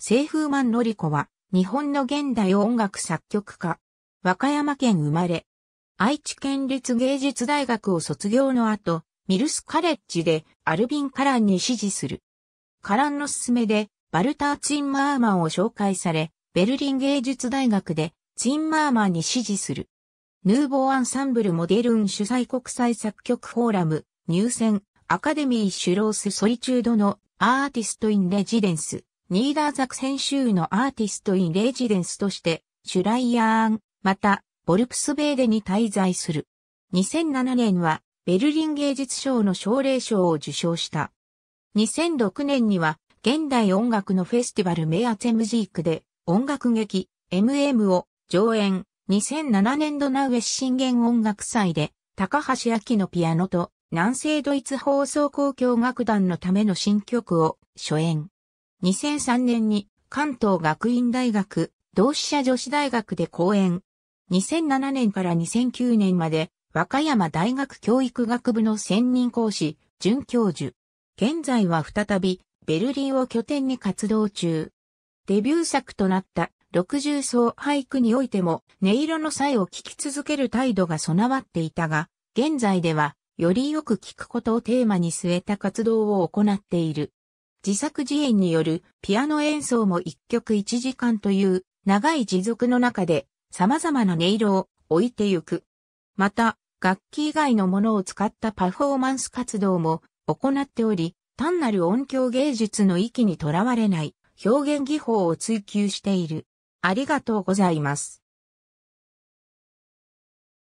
ー風満のり子は、日本の現代音楽作曲家。和歌山県生まれ。愛知県立芸術大学を卒業の後、ミルスカレッジでアルビン・カランに支持する。カランの勧めで、バルター・ツインマーマンを紹介され、ベルリン芸術大学でツインマーマンに支持する。ヌーボーアンサンブルモデルン主催国際作曲フォーラム入選アカデミーシュロースソリチュードのアーティスト・イン・レジデンス。ニーダーザクセン州のアーティストインレジデンスとして、シュライヤーン、また、ボルプスベーデに滞在する。2007年は、ベルリン芸術賞の奨励賞を受賞した。2006年には、現代音楽のフェスティバルメアツェムジークで、音楽劇、MM を上演。2007年度ナウエシ。信玄音楽祭で、高橋明のピアノと、南西ドイツ放送交響楽団のための新曲を初演。2003年に関東学院大学、同志社女子大学で講演。2007年から2009年まで和歌山大学教育学部の専任講師、准教授。現在は再びベルリンを拠点に活動中。デビュー作となった60層俳句においても音色の際を聞き続ける態度が備わっていたが、現在ではよりよく聞くことをテーマに据えた活動を行っている。自作自演によるピアノ演奏も一曲一時間という長い持続の中で様々な音色を置いてゆく。また、楽器以外のものを使ったパフォーマンス活動も行っており、単なる音響芸術の域にとらわれない表現技法を追求している。ありがとうございます。